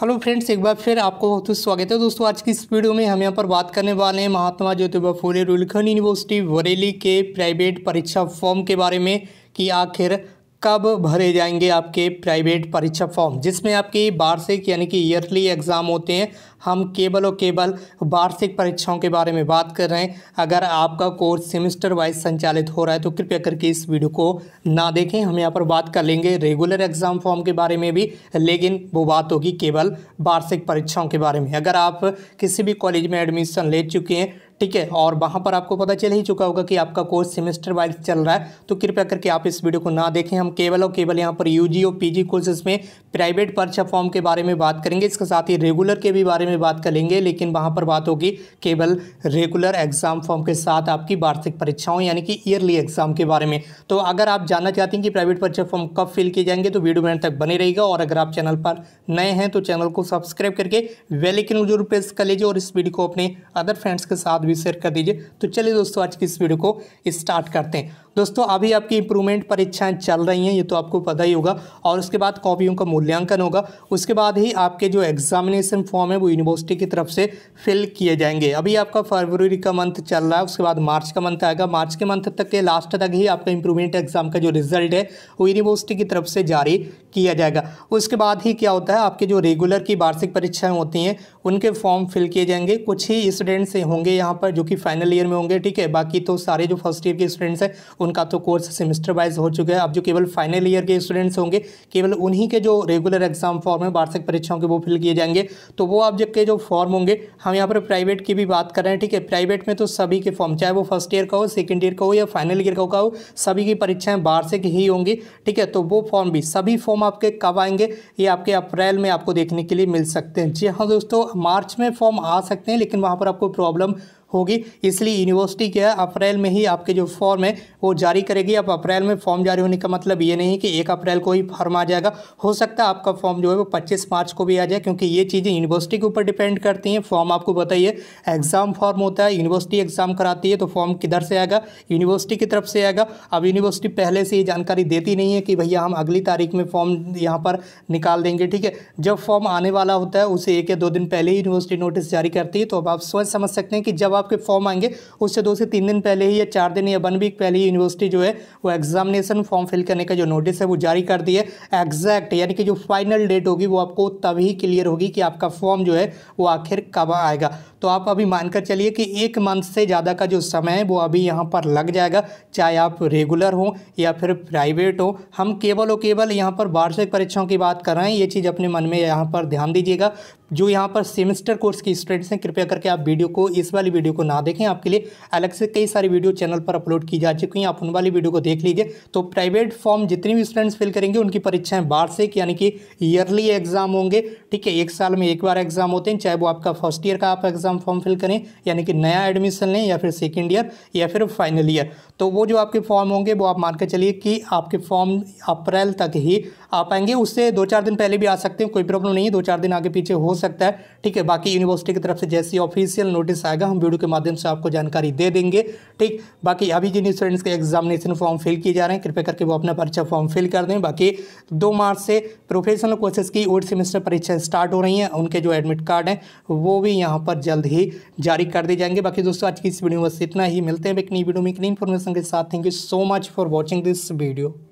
hello friends एक बार फिर आपको बहुत बहुत स्वागत है दोस्तों आज की इस वीडियो में हम यहाँ पर बात करने वाले हैं महात्मा ज्योतिबा फूले रूलखंड यूनिवर्सिटी बरेली के प्राइवेट परीक्षा फॉर्म के बारे में कि आखिर कब भरे जाएंगे आपके प्राइवेट परीक्षा फॉर्म जिसमें आपकी वार्षिक यानी कि ईयरली एग्ज़ाम होते हैं हम केवल और केवल वार्षिक परीक्षाओं के बारे में बात कर रहे हैं अगर आपका कोर्स सेमेस्टर वाइज संचालित हो रहा है तो कृपया करके इस वीडियो को ना देखें हम यहाँ पर बात कर लेंगे रेगुलर एग्ज़ाम फॉर्म के बारे में भी लेकिन वो बात होगी केवल वार्षिक परीक्षाओं के बारे में अगर आप किसी भी कॉलेज में एडमिशन ले चुके हैं ठीक है और वहाँ पर आपको पता चल ही चुका होगा कि आपका कोर्स सेमेस्टर वाइज चल रहा है तो कृपया करके आप इस वीडियो को ना देखें हम केवल और केवल यहाँ पर यू जी और पी कोर्सेज में प्राइवेट परीक्षा फॉर्म के बारे में बात करेंगे इसके साथ ही रेगुलर के भी बारे में बात करेंगे लेकिन वहाँ पर बात होगी केवल रेगुलर एग्जाम फॉर्म के साथ आपकी वार्षिक परीक्षाओं यानी कि ईयरली एग्जाम के बारे में तो अगर आप जानना चाहते हैं कि प्राइवेट परीक्षा फॉर्म कब फिल किए जाएंगे तो वीडियो मेरे तक बने रहेगा और अगर आप चैनल पर नए हैं तो चैनल को सब्सक्राइब करके वेलिकन जरूर प्रेस कर लीजिए और इस वीडियो को अपने अदर फ्रेंड्स के साथ भी शेयर कर दीजिए तो चलिए दोस्तों आज की इस वीडियो को स्टार्ट करते हैं दोस्तों अभी आपकी इंप्रूवमेंट परीक्षाएं चल रही हैं ये तो आपको पता ही होगा और उसके बाद कॉपियों का मूल्यांकन होगा उसके बाद ही आपके जो एग्जामिनेशन फॉर्म है वो यूनिवर्सिटी की तरफ से फिल किए जाएंगे अभी आपका फरवरी का मंथ चल रहा है उसके बाद मार्च का मंथ आएगा मार्च के मंथ तक के लास्ट तक ही आपका इंप्रूवमेंट एग्जाम का जो रिजल्ट है वो यूनिवर्सिटी की तरफ से जारी किया जाएगा उसके बाद ही क्या होता है आपके जो रेगुलर की वार्षिक परीक्षाएँ होती हैं उनके फॉर्म फिल किए जाएंगे कुछ ही स्टूडेंट्स होंगे यहाँ पर जो कि फाइनल ईयर में होंगे ठीक है बाकी तो सारे जो फर्स्ट ईयर के स्टूडेंट्स हैं उनका तो कोर्स सेमेस्टर वाइज हो चुका है अब जो केवल फाइनल ईयर के स्टूडेंट्स होंगे केवल उन्हीं के जो रेगुलर एग्जाम फॉर्म है वार्षिक परीक्षाओं के वो फिल किए जाएंगे तो वो ऑब्जेक्ट के जो फॉर्म होंगे हम यहाँ पर प्राइवेट की भी बात कर रहे हैं ठीक है प्राइवेट में तो सभी के फॉर्म चाहे वो फर्स्ट ईयर का हो सेकेंड ईयर का हो या फाइनल ईयर का हो सभी की परीक्षाएं वार्षिक ही होंगी ठीक है तो वो फॉर्म भी सभी फॉर्म आपके कब आएंगे ये आपके अप्रैल में आपको देखने के लिए मिल सकते हैं जी हाँ दोस्तों मार्च में फॉर्म आ सकते हैं लेकिन वहाँ पर आपको प्रॉब्लम होगी इसलिए यूनिवर्सिटी क्या है अप्रैल में ही आपके जो फॉर्म है वो जारी करेगी अब अप्रैल में फॉर्म जारी होने का मतलब ये नहीं कि एक अप्रैल को ही फॉर्म आ जाएगा हो सकता है आपका फॉर्म जो है वो पच्चीस मार्च को भी आ जाए क्योंकि ये चीज़ें यूनिवर्सिटी के ऊपर डिपेंड करती हैं फॉर्म आपको बताइए एग्ज़ाम फॉर्म होता है यूनिवर्सिटी एग्ज़ाम कराती है तो फॉर्म किधर से आएगा यूनिवर्सिटी की तरफ से आएगा अब यूनिवर्सिटी पहले से ये जानकारी देती नहीं है कि भैया हम अगली तारीख में फॉर्म यहाँ पर निकाल देंगे ठीक है जब फॉर्म आने वाला होता है उसे एक या दो दिन पहले ही यूनिवर्सिटी नोटिस जारी करती है तो अब आप सोच समझ सकते हैं कि जब आप आपके फॉर्म आएंगे उससे दो से तीन दिन पहले ही या चार दिन या वन वीक पहले ही यूनिवर्सिटी जो है वो एग्जामिनेशन फॉर्म फिल करने का जो नोटिस है वो जारी कर दी है एग्जैक्ट यानी कि जो फाइनल डेट होगी वो आपको तभी क्लियर होगी कि आपका फॉर्म जो है वो आखिर कब आएगा तो आप अभी मानकर चलिए कि एक मंथ से ज़्यादा का जो समय है वो अभी यहाँ पर लग जाएगा चाहे आप रेगुलर हों या फिर प्राइवेट हो हम केवल और केवल यहाँ पर वार्षिक परीक्षाओं की बात कर रहे हैं ये चीज़ अपने मन में यहाँ पर ध्यान दीजिएगा जो यहाँ पर सेमेस्टर कोर्स की स्टूडेंट्स हैं कृपया करके आप वीडियो को इस वाली वीडियो को ना देखें आपके लिए अलग से कई सारी वीडियो चैनल पर अपलोड की जा चुकी हैं आप उन वाली वीडियो को देख लीजिए तो प्राइवेट फॉर्म जितने भी स्टूडेंट्स फिल करेंगे उनकी परीक्षाएं वार्षिक यानी कि ईयरली एग्जाम होंगे ठीक है एक साल में एक बार एग्जाम होते हैं चाहे वो आपका फर्स्ट ईयर का आप एग्जाम एग्ज़ाम फॉर्म फिल करें यानी कि नया एडमिशन लें या फिर सेकेंड ईयर या फिर फाइनल ईयर तो वो जो आपके फॉर्म होंगे वो आप मान कर चलिए कि आपके फॉर्म अप्रैल तक ही आ पाएंगे उससे दो चार दिन पहले भी आ सकते हैं कोई प्रॉब्लम नहीं है दो चार दिन आगे पीछे हो सकता है ठीक है बाकी यूनिवर्सिटी की तरफ से जैसे ऑफिशियल नोटिस आएगा हम वीडियो के माध्यम से आपको जानकारी दे देंगे ठीक बाकी अभी जिन स्टूडेंट्स के एग्जामिनेशन फॉर्म फिल किए जा रहे हैं कृपया करके वो अपना परीक्षा फॉर्म फिल कर दें बाकी दो मार्च से प्रोफेशनल कोर्सेज की ओर सेमेस्टर परीक्षा स्टार्ट हो रही हैं उनके जो एडमिट कार्ड हैं वो भी यहाँ पर जल्द जल्द ही जारी कर दिए जाएंगे बाकी दोस्तों आज की इस वीडियो में बस इतना ही मिलते हैं एक नई वीडियो में एक नई इन्फॉर्मेशन के साथ thank you so much for watching this video